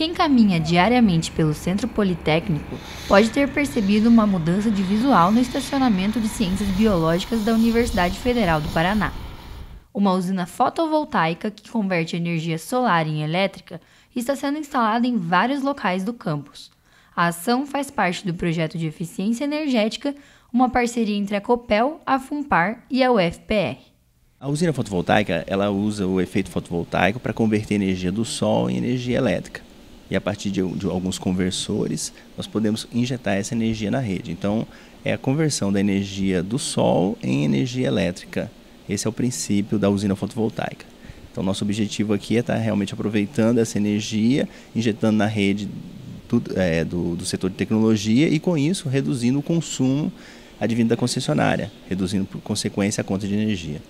Quem caminha diariamente pelo Centro Politécnico pode ter percebido uma mudança de visual no estacionamento de Ciências Biológicas da Universidade Federal do Paraná. Uma usina fotovoltaica que converte energia solar em elétrica está sendo instalada em vários locais do campus. A ação faz parte do projeto de eficiência energética, uma parceria entre a Copel, a Fumpar e a UFPR. A usina fotovoltaica, ela usa o efeito fotovoltaico para converter energia do sol em energia elétrica e a partir de, de alguns conversores nós podemos injetar essa energia na rede. Então é a conversão da energia do sol em energia elétrica. Esse é o princípio da usina fotovoltaica. Então nosso objetivo aqui é estar tá realmente aproveitando essa energia, injetando na rede do, é, do, do setor de tecnologia e com isso reduzindo o consumo advindo da concessionária, reduzindo por consequência a conta de energia.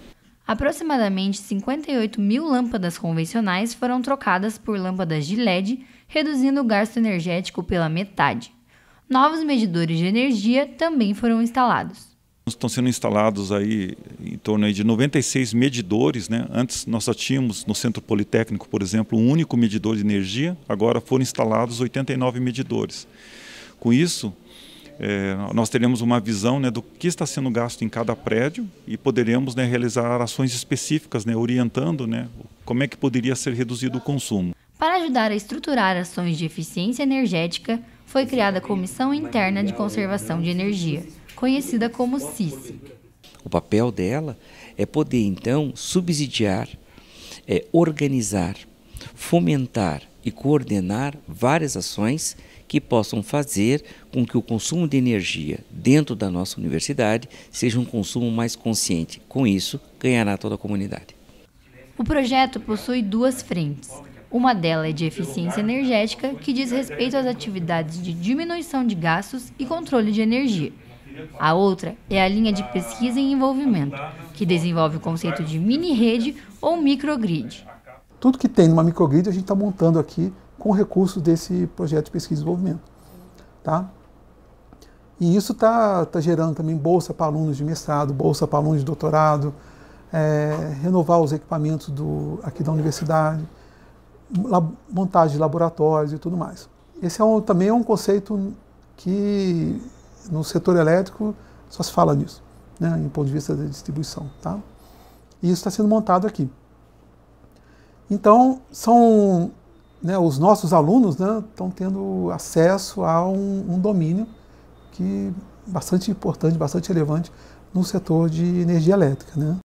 Aproximadamente 58 mil lâmpadas convencionais foram trocadas por lâmpadas de LED reduzindo o gasto energético pela metade. Novos medidores de energia também foram instalados. Estão sendo instalados aí em torno aí de 96 medidores. Né? Antes nós só tínhamos no Centro Politécnico, por exemplo, um único medidor de energia, agora foram instalados 89 medidores. Com isso, é, nós teremos uma visão né, do que está sendo gasto em cada prédio e poderemos né, realizar ações específicas, né, orientando né, como é que poderia ser reduzido o consumo. Para ajudar a estruturar ações de eficiência energética, foi criada a Comissão Interna de Conservação de Energia, conhecida como CICE. O papel dela é poder, então, subsidiar, é, organizar, fomentar e coordenar várias ações que possam fazer com que o consumo de energia dentro da nossa universidade seja um consumo mais consciente. Com isso, ganhará toda a comunidade. O projeto possui duas frentes. Uma delas é de eficiência energética, que diz respeito às atividades de diminuição de gastos e controle de energia. A outra é a linha de pesquisa e envolvimento, que desenvolve o conceito de mini-rede ou microgrid. Tudo que tem numa microgrid a gente está montando aqui com recursos desse projeto de pesquisa e desenvolvimento. Tá? E isso está tá gerando também bolsa para alunos de mestrado, bolsa para alunos de doutorado, é, renovar os equipamentos do, aqui da universidade montagem de laboratórios e tudo mais. Esse é um, também é um conceito que no setor elétrico só se fala nisso, né, em ponto de vista da distribuição. Tá? E isso está sendo montado aqui. Então, são né, os nossos alunos né, estão tendo acesso a um, um domínio que é bastante importante, bastante relevante no setor de energia elétrica. Né?